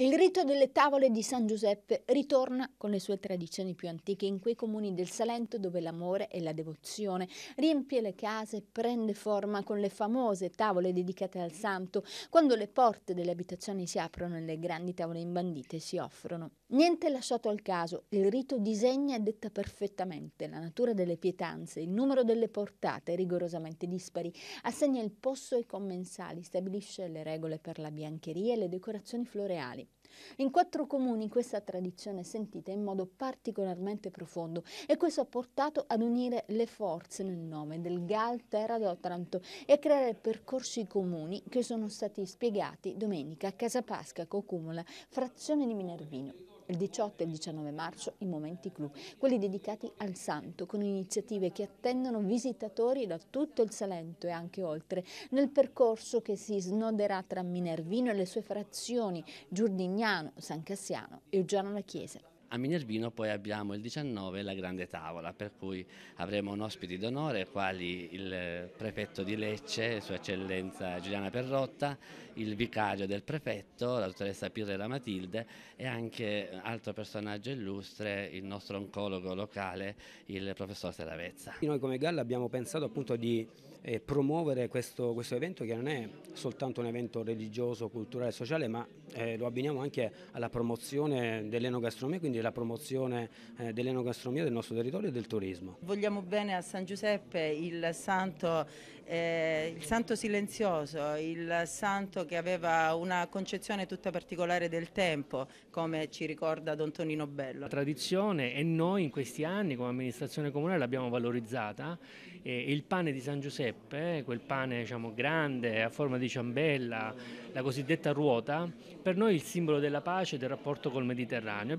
Il rito delle tavole di San Giuseppe ritorna con le sue tradizioni più antiche in quei comuni del Salento dove l'amore e la devozione riempie le case, prende forma con le famose tavole dedicate al santo, quando le porte delle abitazioni si aprono e le grandi tavole imbandite si offrono. Niente lasciato al caso, il rito disegna e detta perfettamente la natura delle pietanze, il numero delle portate rigorosamente dispari, assegna il posto ai commensali, stabilisce le regole per la biancheria e le decorazioni floreali. In quattro comuni questa tradizione è sentita in modo particolarmente profondo e questo ha portato ad unire le forze nel nome del GAL Terra d'Otranto e a creare percorsi comuni che sono stati spiegati domenica a Casa Pasca Cocumola, frazione di Minervino il 18 e il 19 marzo i momenti clou, quelli dedicati al santo, con iniziative che attendono visitatori da tutto il Salento e anche oltre, nel percorso che si snoderà tra Minervino e le sue frazioni, Giurdignano, San Cassiano e Uggiano la Chiesa. A Minervino poi abbiamo il 19 la grande tavola, per cui avremo un ospiti d'onore, quali il prefetto di Lecce, Sua Eccellenza Giuliana Perrotta, il vicario del prefetto, la dottoressa Pirrera Matilde e anche altro personaggio illustre, il nostro oncologo locale, il professor Seravezza. Noi come Galla abbiamo pensato appunto di eh, promuovere questo, questo, evento che non è soltanto un evento religioso, culturale e sociale, ma eh, lo abbiniamo anche alla promozione dell'enogastronomia, quindi quindi la promozione eh, dell'enogastronomia del nostro territorio e del turismo. Vogliamo bene a San Giuseppe il santo, eh, il santo silenzioso, il santo che aveva una concezione tutta particolare del tempo, come ci ricorda Don Tonino Bello. La tradizione e noi in questi anni come amministrazione comunale l'abbiamo valorizzata e il pane di San Giuseppe, quel pane diciamo, grande a forma di ciambella, la cosiddetta ruota, per noi è il simbolo della pace e del rapporto col Mediterraneo.